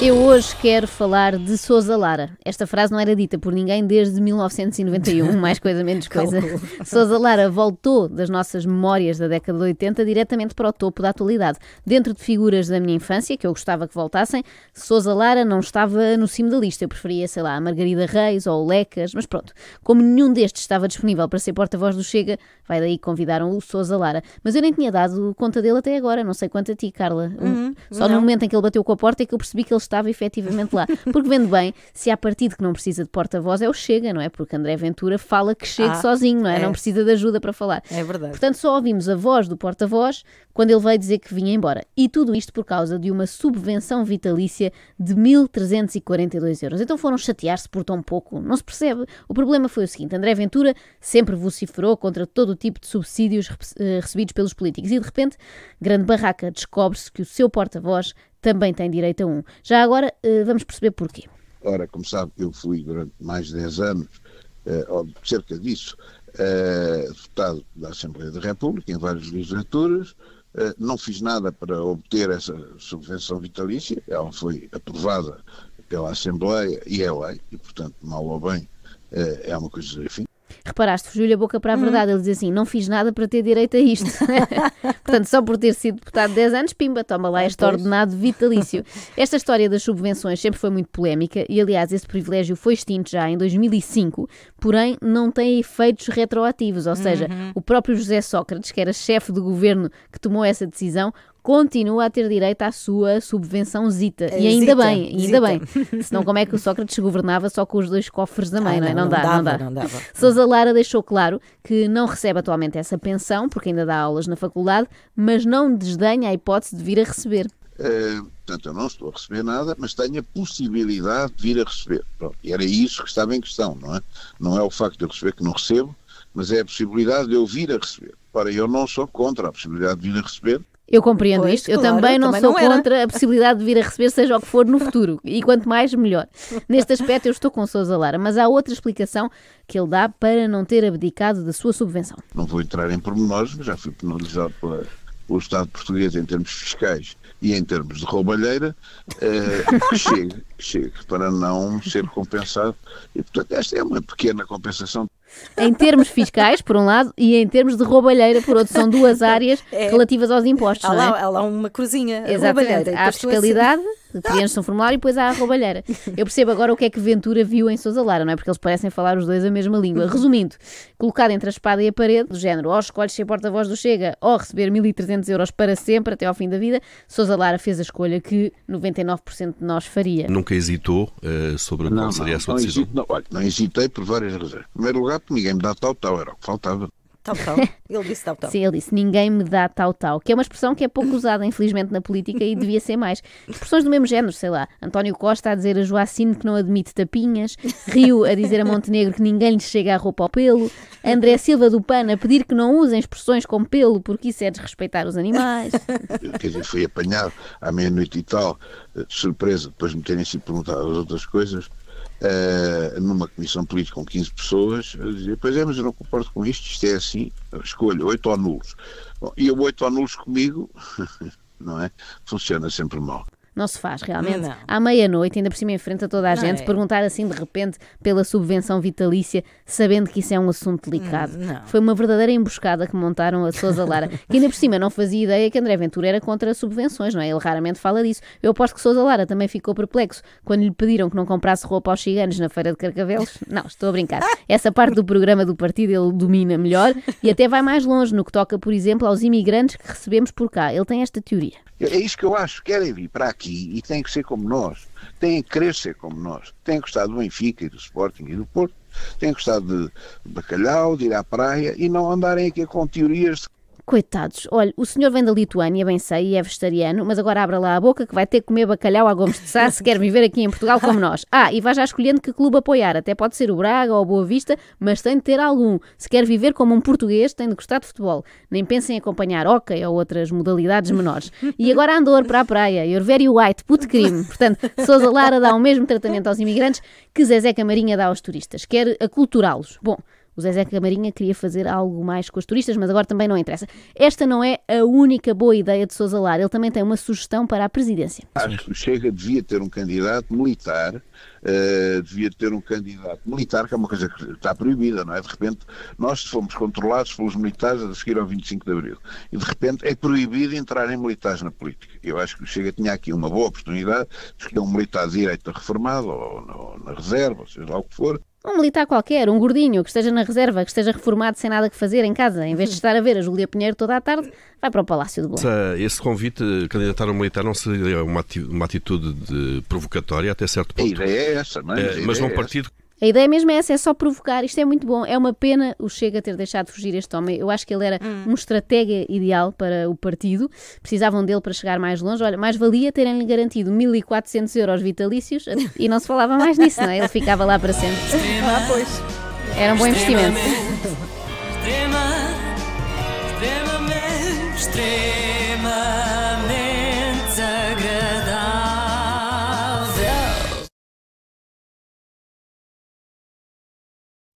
Eu hoje quero falar de Sousa Lara. Esta frase não era dita por ninguém desde 1991, mais coisa menos coisa. Sousa Lara voltou das nossas memórias da década de 80 diretamente para o topo da atualidade. Dentro de figuras da minha infância, que eu gostava que voltassem, Sousa Lara não estava no cimo da lista. Eu preferia, sei lá, a Margarida Reis ou o Lecas, mas pronto. Como nenhum destes estava disponível para ser porta-voz do Chega, vai daí que convidaram o Sousa Lara. Mas eu nem tinha dado conta dele até agora, não sei quanto a ti, Carla. Uhum, Só não. no momento em que ele bateu com a porta é que eu percebi que ele estava efetivamente lá. Porque vendo bem, se há partido que não precisa de porta-voz, é o Chega, não é? Porque André Ventura fala que chega ah, sozinho, não é? é? Não precisa de ajuda para falar. É verdade. Portanto, só ouvimos a voz do porta-voz quando ele veio dizer que vinha embora. E tudo isto por causa de uma subvenção vitalícia de 1.342 euros. Então foram chatear-se por tão pouco. Não se percebe. O problema foi o seguinte: André Ventura sempre vociferou contra todo o tipo de subsídios eh, recebidos pelos políticos e, de repente, grande barraca, descobre-se que o seu porta-voz também tem direito a um. Já agora eh, vamos perceber porquê. Ora, como sabe, eu fui durante mais de 10 anos, eh, ou cerca disso, eh, deputado da Assembleia da República em várias legislaturas, não fiz nada para obter essa subvenção vitalícia, ela foi aprovada pela Assembleia e é lei, e portanto, mal ou bem, é uma coisa, enfim, Reparaste, fugiu-lhe a boca para a uhum. verdade. Hum. Ele diz assim: não fiz nada para ter direito a isto. Portanto, só por ter sido deputado 10 anos, pimba, toma lá ah, este ordenado vitalício. Esta história das subvenções sempre foi muito polémica e, aliás, esse privilégio foi extinto já em 2005, porém não tem efeitos retroativos. Ou seja, uhum. o próprio José Sócrates, que era chefe do governo que tomou essa decisão, continua a ter direito à sua subvenção zita. e é, ainda zita, bem, ainda zita. bem. Senão como é que o Sócrates governava só com os dois cofres da mãe, ah, não, não, não, dá, dava, não dá. Não Sousa Lara deixou claro que não recebe atualmente essa pensão, porque ainda dá aulas na faculdade, mas não desdenha a hipótese de vir a receber. Uh, portanto, eu não estou a receber nada, mas tenho a possibilidade de vir a receber. Pronto, e era isso que estava em questão, não é? Não é o facto de eu receber que não recebo, mas é a possibilidade de eu vir a receber. Para eu não sou contra a possibilidade de vir a receber, eu compreendo pois, isto. Eu também não também sou não contra a possibilidade de vir a receber, seja o que for, no futuro. E quanto mais, melhor. Neste aspecto, eu estou com Sousa Lara, mas há outra explicação que ele dá para não ter abdicado da sua subvenção. Não vou entrar em pormenores, mas já fui penalizado pelo Estado português em termos fiscais e em termos de roubalheira, uh, chega, chega, para não ser compensado. E, portanto, esta é uma pequena compensação. Em termos fiscais, por um lado, e em termos de roubalheira, por outro. São duas é. áreas é. relativas aos impostos. Há lá, é? há lá uma cruzinha. Exatamente. Há a é fiscalidade. Assim preenches um formulário e depois há a roubalheira. Eu percebo agora o que é que Ventura viu em Sousa Lara, não é? Porque eles parecem falar os dois a mesma língua. Uhum. Resumindo, colocado entre a espada e a parede, do género, ou oh, escolhes ser porta-voz do Chega, ou receber 1.300 euros para sempre, até ao fim da vida, Sousa Lara fez a escolha que 99% de nós faria. Nunca hesitou uh, sobre não, qual seria não, a sua não decisão? Hesito, não, olha, não hesitei por várias razões. Em primeiro lugar, ninguém me dá tal, tal, era o que faltava. Tal-tal. Ele disse tal-tal. Sim, ele disse: ninguém me dá tal-tal, que é uma expressão que é pouco usada, infelizmente, na política e devia ser mais. Expressões do mesmo género, sei lá. António Costa a dizer a Joacine que não admite tapinhas, Rio a dizer a Montenegro que ninguém lhe chega a roupa ao pelo, André Silva do PAN a pedir que não usem expressões com pelo porque isso é desrespeitar os animais. Quer dizer, fui apanhado à meia-noite e tal, de eh, surpresa, depois me terem sido perguntado as outras coisas. Eh, numa comissão política com 15 pessoas, a dizer, pois é, mas eu não concordo com isto, isto é assim, escolho oito ou nulos. Bom, e o oito ou nulos comigo, não é? Funciona sempre mal. Não se faz, realmente. Não. À meia-noite, ainda por cima em frente a toda a não gente, é. perguntar assim de repente pela subvenção vitalícia, sabendo que isso é um assunto delicado. Hum, não. Foi uma verdadeira emboscada que montaram a Sousa Lara, que ainda por cima não fazia ideia que André Ventura era contra subvenções, não é? Ele raramente fala disso. Eu aposto que Sousa Lara também ficou perplexo quando lhe pediram que não comprasse roupa aos ciganos na feira de Carcavelos. Não, estou a brincar. Essa parte do programa do partido ele domina melhor e até vai mais longe no que toca, por exemplo, aos imigrantes que recebemos por cá. Ele tem esta teoria. É isso que eu acho. Querem vir para aqui aqui e têm que ser como nós, têm que querer ser como nós, têm gostado do Benfica e do Sporting e do Porto, têm gostado de bacalhau, de ir à praia e não andarem aqui com teorias de Coitados, olha, o senhor vem da Lituânia, bem sei, e é vegetariano, mas agora abra lá a boca que vai ter que comer bacalhau à Gomes de Sá se quer viver aqui em Portugal como nós. Ah, e vai já escolhendo que clube apoiar, até pode ser o Braga ou a Boa Vista, mas tem de ter algum. Se quer viver como um português, tem de gostar de futebol. Nem pensem em acompanhar hockey ou outras modalidades menores. E agora Andor para a praia, e White, puto crime. Portanto, Sousa Lara dá o mesmo tratamento aos imigrantes que Zezé Camarinha dá aos turistas. Quer aculturá-los. Bom... O Zezé Camarinha queria fazer algo mais com os turistas, mas agora também não interessa. Esta não é a única boa ideia de Sousa Lar. Ele também tem uma sugestão para a presidência. Acho que o Chega devia ter um candidato militar, uh, devia ter um candidato militar, que é uma coisa que está proibida, não é? De repente, nós fomos controlados pelos militares a seguir ao 25 de Abril. E de repente é proibido entrarem militares na política. Eu acho que o Chega tinha aqui uma boa oportunidade de escolher é um militar de direita reformado ou, na reserva, seja lá o que for. Um militar qualquer, um gordinho que esteja na reserva, que esteja reformado sem nada que fazer em casa, em vez de estar a ver a Júlia Pinheiro toda a tarde, vai para o Palácio de Belém. Esse convite, candidatar a um militar, não seria uma atitude provocatória até certo ponto? A ideia é essa, não é? é mas, mas num é partido a ideia mesmo é essa, é só provocar. Isto é muito bom. É uma pena o Chega ter deixado fugir este homem. Eu acho que ele era hum. um estratega ideal para o partido. Precisavam dele para chegar mais longe. Olha, mais valia terem-lhe garantido 1.400 euros vitalícios e não se falava mais nisso, não é? Ele ficava lá para sempre. ah, pois. Era um bom investimento. Extrema, extremamente, extrema.